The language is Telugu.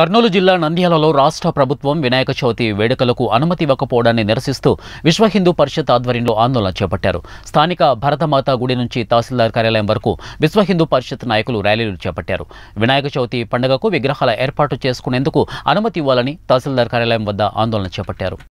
కర్నూలు జిల్లా నంద్యాలలో రాష్ట్ర ప్రభుత్వం వినాయక చవితి వేడుకలకు అనుమతి ఇవ్వకపోవడాన్ని నిరసిస్తూ విశ్వ హిందూ పరిషత్ ఆధ్వర్యంలో ఆందోళన చేపట్టారు స్థానిక భరతమాత గుడి నుంచి తహసీల్దార్ కార్యాలయం వరకు విశ్వ హిందూ పరిషత్ నాయకులు ర్యాలీలు చేపట్టారు వినాయక చవితి పండుగకు విగ్రహాల ఏర్పాటు చేసుకునేందుకు అనుమతి ఇవ్వాలని తహసీల్దార్ కార్యాలయం వద్ద ఆందోళన చేపట్టారు